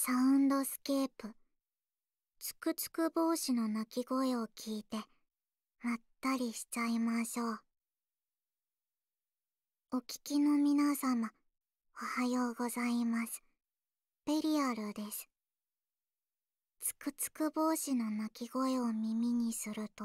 サウンドスケープ。つくつく帽子の鳴き声を聞いて、まったりしちゃいましょう。お聞きの皆様、おはようございます。ペリアルです。つくつく帽子の鳴き声を耳にすると、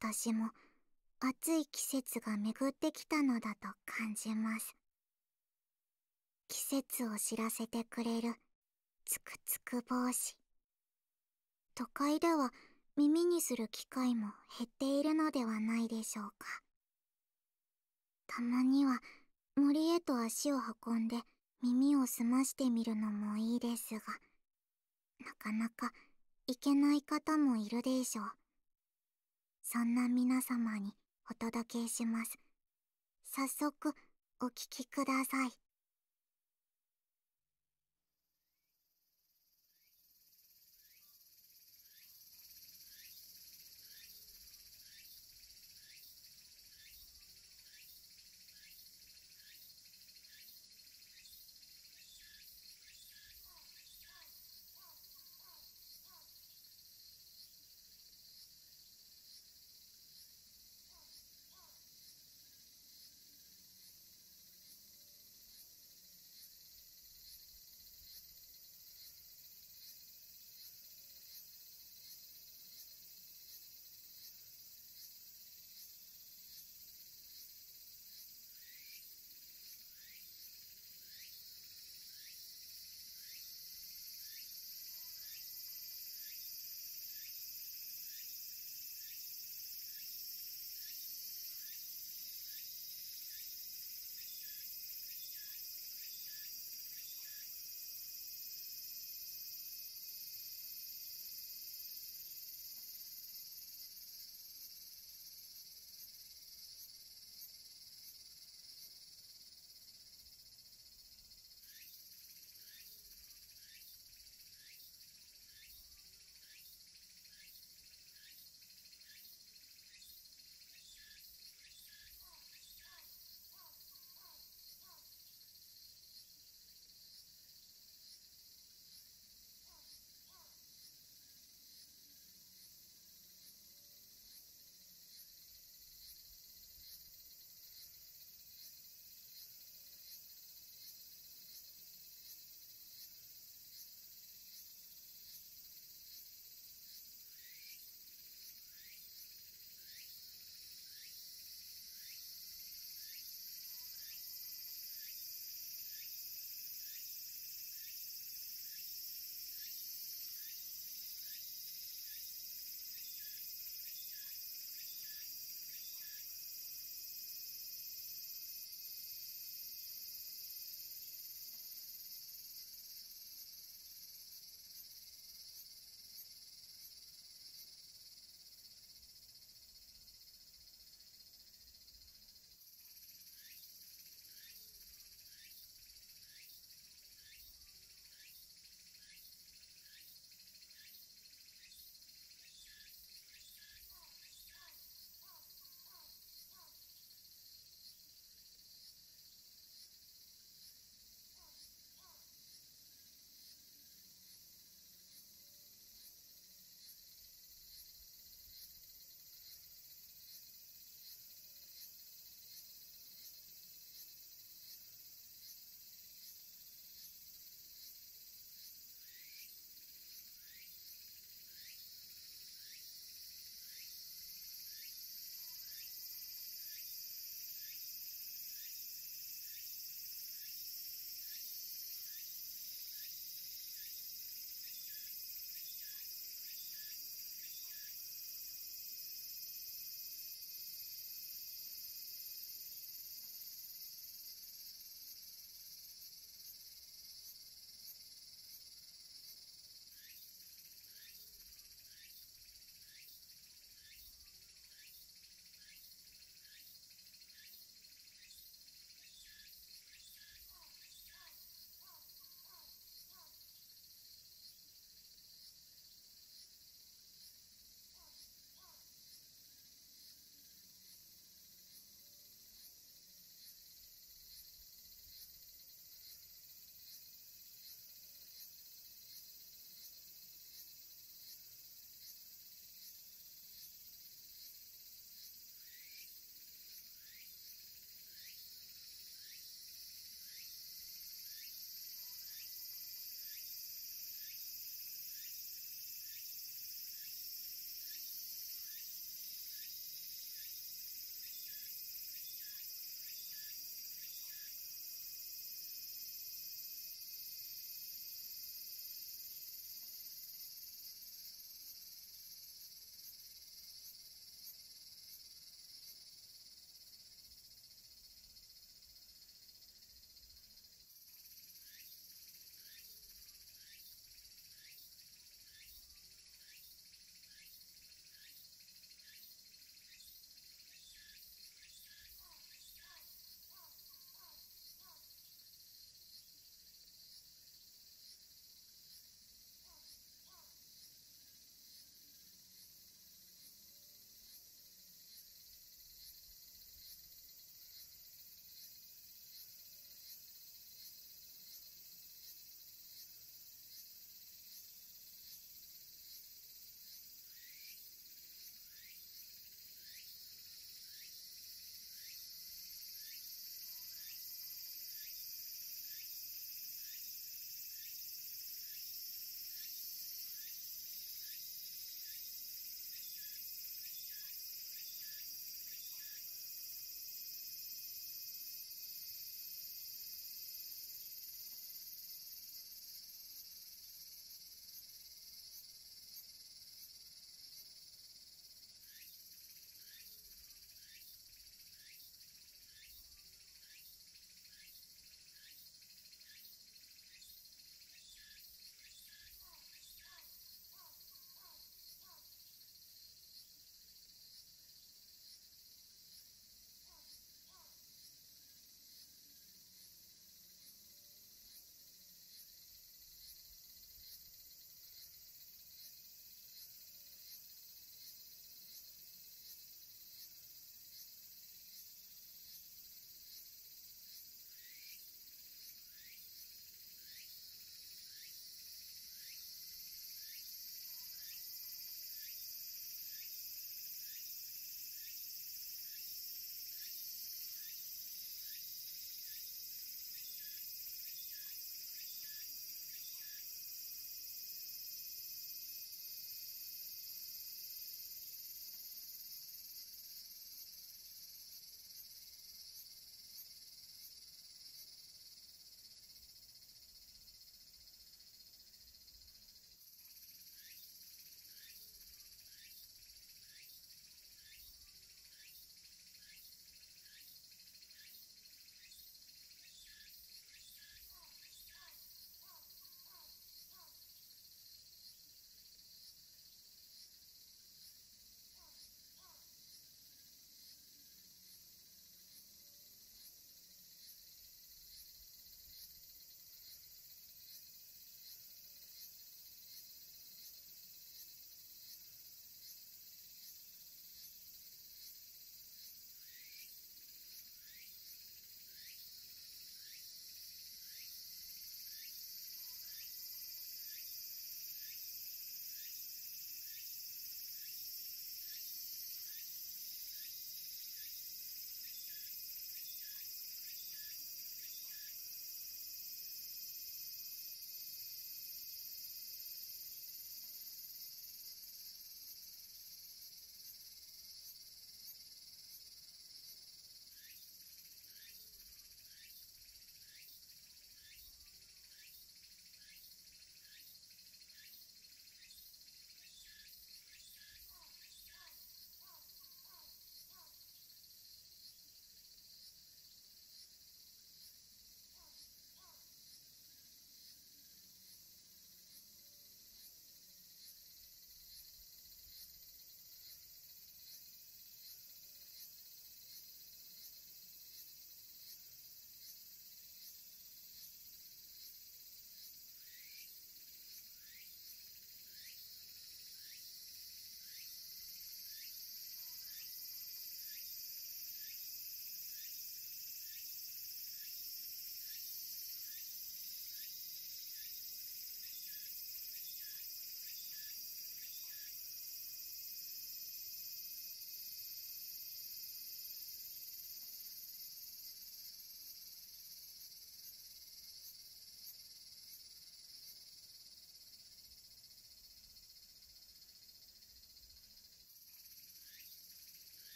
今年も暑い季節が巡ってきたのだと感じます。季節を知らせてくれるつくつく帽子都会では耳にする機会も減っているのではないでしょうかたまには森へと足を運んで耳を澄ましてみるのもいいですがなかなかいけない方もいるでしょうそんな皆様にお届けします早速お聴きください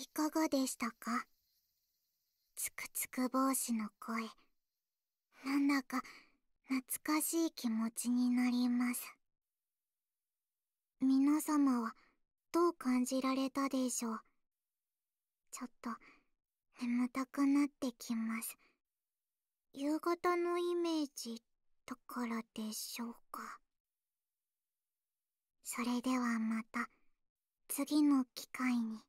いかがでしたかつくつく帽子の声なんだか懐かしい気持ちになります皆様はどう感じられたでしょうちょっと眠たくなってきます夕方のイメージだからでしょうかそれではまた次の機会に。